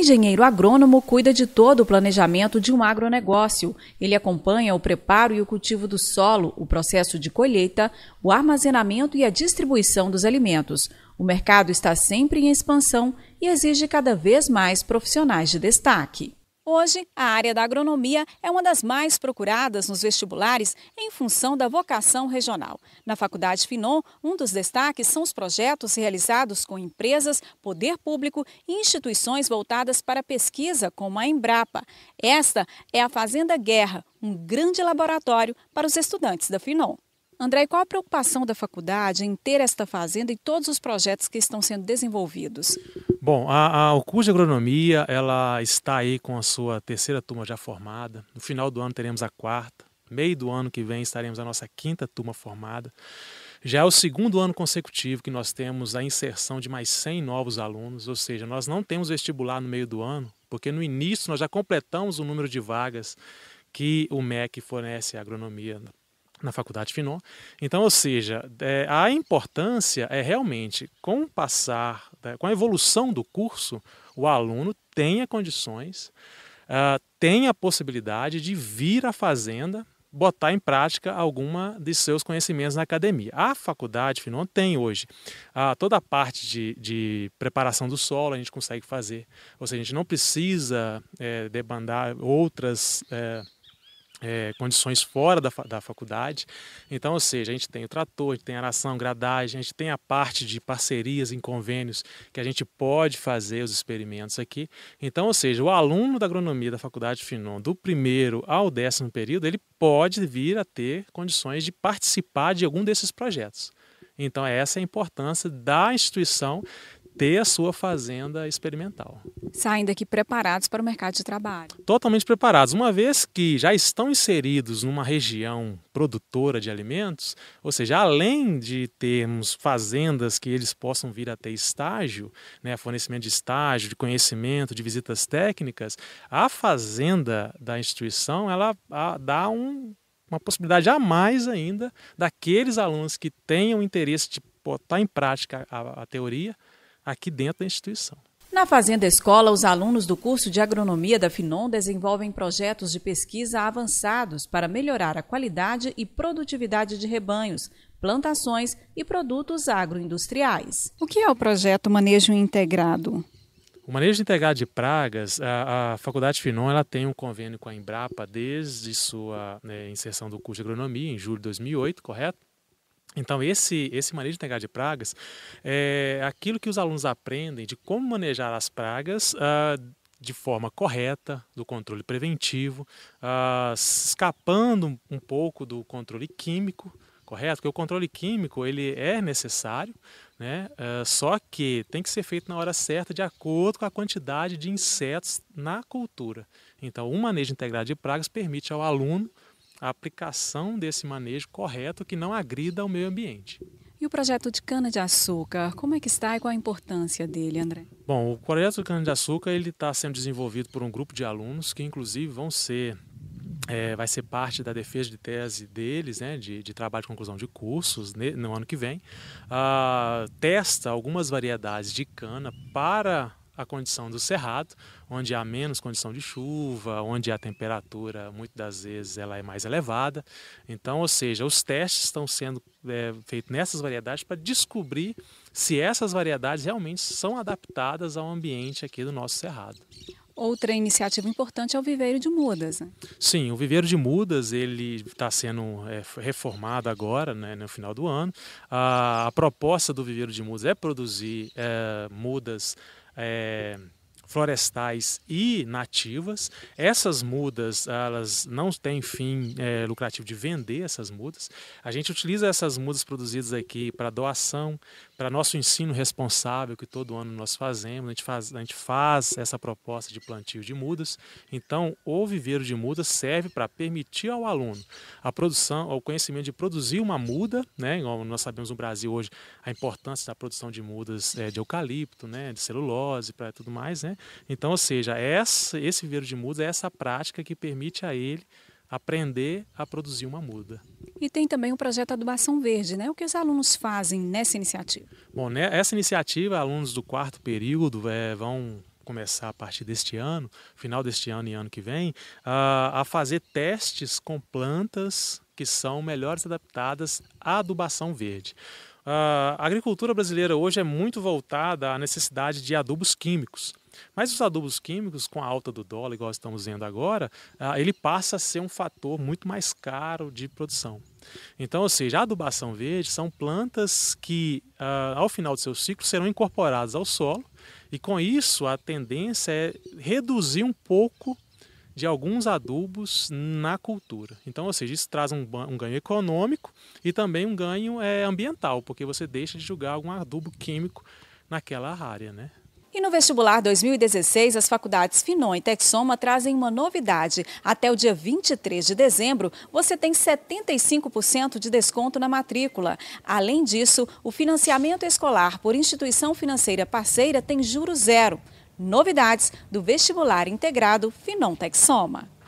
engenheiro agrônomo cuida de todo o planejamento de um agronegócio. Ele acompanha o preparo e o cultivo do solo, o processo de colheita, o armazenamento e a distribuição dos alimentos. O mercado está sempre em expansão e exige cada vez mais profissionais de destaque. Hoje, a área da agronomia é uma das mais procuradas nos vestibulares em função da vocação regional. Na Faculdade Finon, um dos destaques são os projetos realizados com empresas, poder público e instituições voltadas para pesquisa, como a Embrapa. Esta é a Fazenda Guerra, um grande laboratório para os estudantes da Finon. André, qual a preocupação da faculdade em ter esta fazenda e todos os projetos que estão sendo desenvolvidos? Bom, a, a, o curso de agronomia ela está aí com a sua terceira turma já formada. No final do ano teremos a quarta. Meio do ano que vem estaremos a nossa quinta turma formada. Já é o segundo ano consecutivo que nós temos a inserção de mais 100 novos alunos, ou seja, nós não temos vestibular no meio do ano, porque no início nós já completamos o número de vagas que o MEC fornece à agronomia na faculdade Finon. Então, ou seja, é, a importância é realmente, com o passar, né, com a evolução do curso, o aluno tenha condições, uh, tenha a possibilidade de vir à fazenda botar em prática alguma de seus conhecimentos na academia. A faculdade Finon tem hoje ah, toda a parte de, de, preparação do solo a gente consegue fazer, ou seja, a gente não precisa é, demandar outras é, é, condições fora da, da faculdade. Então, ou seja, a gente tem o trator, a gente tem aração, gradagem, a gente tem a parte de parcerias em convênios que a gente pode fazer os experimentos aqui. Então, ou seja, o aluno da agronomia da faculdade Finon, do primeiro ao décimo período, ele pode vir a ter condições de participar de algum desses projetos. Então, essa é a importância da instituição ter a sua fazenda experimental. saindo aqui preparados para o mercado de trabalho. Totalmente preparados, uma vez que já estão inseridos numa região produtora de alimentos, ou seja, além de termos fazendas que eles possam vir a ter estágio, né, fornecimento de estágio, de conhecimento, de visitas técnicas, a fazenda da instituição ela a, dá um, uma possibilidade a mais ainda daqueles alunos que tenham interesse de botar em prática a, a teoria aqui dentro da instituição. Na Fazenda Escola, os alunos do curso de agronomia da Finon desenvolvem projetos de pesquisa avançados para melhorar a qualidade e produtividade de rebanhos, plantações e produtos agroindustriais. O que é o projeto Manejo Integrado? O manejo integrado de pragas, a, a, Faculdade Finon ela tem um convênio com a Embrapa desde sua né, inserção do curso de agronomia, em julho de 2008, correto? Então, esse, esse manejo integrado de pragas é aquilo que os alunos aprendem de como manejar as pragas uh, de forma correta, do controle preventivo, uh, escapando um pouco do controle químico, correto? Porque o controle químico ele é necessário, né? Uh, só que tem que ser feito na hora certa, de acordo com a quantidade de insetos na cultura. Então, o um manejo integrado de pragas permite ao aluno a aplicação desse manejo correto que não agrida ao meio ambiente. E o projeto de cana-de-açúcar, como é que está e qual a importância dele, André? Bom, o projeto de cana-de-açúcar está sendo desenvolvido por um grupo de alunos que, inclusive, vão ser é, vai ser parte da defesa de tese deles, né, de, de trabalho de conclusão de cursos né, no ano que vem, uh, testa algumas variedades de cana para a condição do cerrado, onde há menos condição de chuva, onde a temperatura muitas das vezes ela é mais elevada. Então, ou seja, os testes estão sendo é, feitos nessas variedades para descobrir se essas variedades realmente são adaptadas ao ambiente aqui do nosso cerrado. Outra iniciativa importante é o Viveiro de Mudas. Né? Sim, o Viveiro de Mudas ele está sendo é, reformado agora, né, no final do ano. A, a, proposta do Viveiro de Mudas é produzir é, mudas é, florestais e nativas. Essas mudas, elas não têm fim é, lucrativo de vender essas mudas. A gente utiliza essas mudas produzidas aqui para doação, para nosso ensino responsável, que todo ano nós fazemos. A gente faz, a gente faz essa proposta de plantio de mudas. Então, o viveiro de mudas serve para permitir ao aluno a produção, o conhecimento de produzir uma muda, né? Nós sabemos no Brasil hoje a importância da produção de mudas é, de eucalipto, né? De celulose, para tudo mais, né? Então, ou seja, essa, esse viveiro de mudas é essa prática que permite a ele aprender a produzir uma muda. E tem também o projeto Adubação Verde, né? O que os alunos fazem nessa iniciativa? Bom, nessa né, iniciativa, alunos do quarto período é, vão começar a partir deste ano, final deste ano e ano que vem, a, a fazer testes com plantas que são melhores adaptadas à adubação verde. a agricultura brasileira hoje é muito voltada à necessidade de adubos químicos. Mas os adubos químicos, com a alta do dólar, igual estamos vendo agora, ah, ele passa a ser um fator muito mais caro de produção. Então, ou seja, a adubação verde são plantas que, ah, ao final do seu ciclo, serão incorporadas ao solo, e com isso a tendência é reduzir um pouco de alguns adubos na cultura. Então, ou seja, isso traz um, um, ganho econômico e também um ganho é, ambiental, porque você deixa de julgar algum adubo químico naquela área, né? E no vestibular 2016, as faculdades Finon e Texoma trazem uma novidade. Até o dia 23 de dezembro, você tem 75% de desconto na matrícula. Além disso, o financiamento escolar por instituição financeira parceira tem juro zero. Novidades do vestibular integrado Finon Texoma.